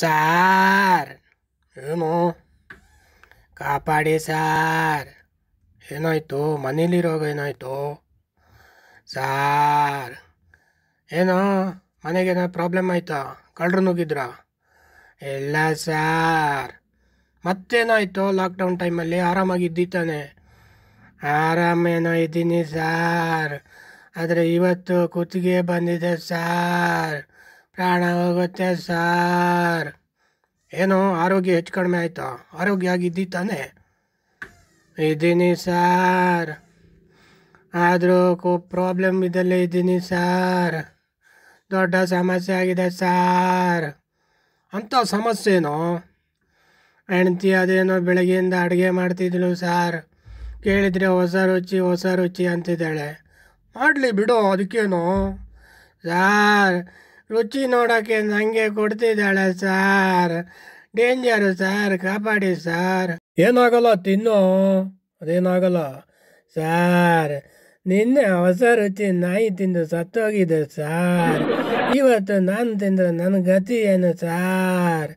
sir ಏನು ಕಾಪಾಡಿ sir ಏನಾಯಿತು ರೋಗ ಏನಾಯಿತು ಸಾರ್ ಏನೋ ಮನೆಗೇನೋ ಪ್ರಾಬ್ಲಮ್ ಆಯಿತಾ ಕಳ್ಳರು ನುಗ್ಗಿದ್ರು ಎಲ್ಲ ಸಾರ್ ಮತ್ತೇನಾಯಿತು ಲಾಕ್ಡೌನ್ ಟೈಮಲ್ಲಿ ಆರಾಮ ಏನೋ ಇದ್ದೀನಿ ಸಾರ್ ಆದರೆ ಇವತ್ತು ಕುತ್ತಿಗೆ ಬಂದಿದೆ ಸಾರ್ ಪ್ರಾಣ ಹೋಗುತ್ತೆ ಸಾರ್ ಏನು ಆರೋಗ್ಯ ಹೆಚ್ಚು ಕಡಿಮೆ ಆಯಿತಾ ಆರೋಗ್ಯ ಆಗಿದ್ದಿ ತಾನೇ ಇದ್ದೀನಿ ಸಾರ್ ಆದರೂ ಪ್ರಾಬ್ಲಮ್ ಇದಲ್ಲೇ ಇದ್ದೀನಿ ಸಾರ್ ದೊಡ್ಡ ಸಮಸ್ಯೆ ಆಗಿದೆ ಸಾರ್ ಅಂಥ ಸಮಸ್ಯೆನೋ ಹೆಂಡ್ತಿ ಅದೇನೋ ಬೆಳಗ್ಗೆಯಿಂದ ಅಡುಗೆ ಮಾಡ್ತಿದ್ಳು ಸಾರ್ ಕೇಳಿದರೆ ಹೊಸ ರುಚಿ ಹೊಸ ರುಚಿ ಅಂತಿದ್ದಾಳೆ ಮಾಡಲಿ ಬಿಡು ಅದಕ್ಕೇನು ಸಾರ್ ರುಚಿ ನೋಡೋಕ್ಕೆ ನಂಗೆ ಕೊಡ್ತಿದ್ದಾಳೆ ಸಾರ್ ಡೇಂಜರು ಸಾರ್ ಕಾಪಾಡಿ ಸಾರ್ ಏನಾಗಲ್ಲ ತಿನ್ನು ಅದೇನಾಗಲ್ಲ ಸಾರ್ ನಿನ್ನೆ ಹೊಸ ರುಚಿ ನಾಯಿ ತಿಂದು ಸತ್ತೋಗಿದೆ ಸಾರ್ ಇವತ್ತು ನಾನು ತಿಂದ್ರೆ ನನ್ನ ಗತಿ ಏನು ಸಾರ್